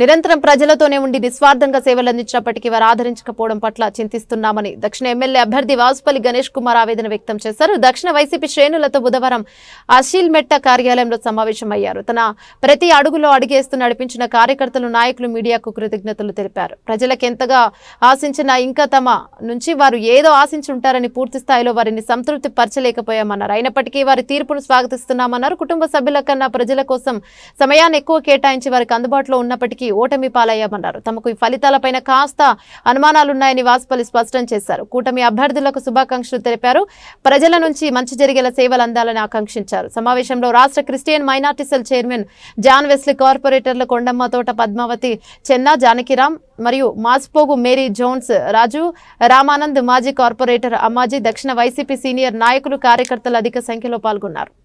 నిరంతరం ప్రజలతోనే ఉండి నిస్వార్థంగా సేవలు అందించినప్పటికీ వారు ఆదరించకపోవడం పట్ల చింతిస్తున్నామని దక్షిణ ఎమ్మెల్యే అభ్యర్థి వాసుపల్లి గణేష్ కుమార్ ఆవేదన వ్యక్తం చేశారు దక్షిణ వైసీపీ శ్రేణులతో బుధవారం అశీల్ మెట్ట కార్యాలయంలో సమావేశమయ్యారు తన ప్రతి అడుగులో అడిగేస్తూ నడిపించిన కార్యకర్తలు నాయకులు మీడియాకు కృతజ్ఞతలు తెలిపారు ప్రజలకు ఎంతగా ఆశించిన ఇంకా తమ నుంచి వారు ఏదో ఆశించి ఉంటారని పూర్తి స్థాయిలో వారిని సంతృప్తి పరచలేకపోయామన్నారు అయినప్పటికీ వారి తీర్పును స్వాగతిస్తున్నామన్నారు కుటుంబ సభ్యుల కన్నా ప్రజల కోసం సమయాన్ని ఎక్కువ కేటాయించి వారికి అందుబాటులో ఉన్నప్పటికీ ఓటమి పాలయ్యామన్నారు తమకు ఈ ఫలితాలపైన కాస్త అనుమానాలున్నాయని వాసుపల్లి స్పష్టం చేశారు కూటమి అభ్యర్థులకు శుభాకాంక్షలు తెలిపారు ప్రజల నుంచి మంచి జరిగేలా సేవలు అందాలని ఆకాంక్షించారు సమావేశంలో రాష్ట్ర Christian minority cell chairman John Wesley కార్పొరేటర్ల కొండమ్మ తోట పద్మావతి చెన్నా జానకిరామ్ మరియు మాస్పోగు మేరీ జోన్స్ రాజు రామానంద్ మాజీ కార్పొరేటర్ అమ్మాజీ దక్షిణ వైసీపీ సీనియర్ నాయకులు కార్యకర్తలు అధిక సంఖ్యలో పాల్గొన్నారు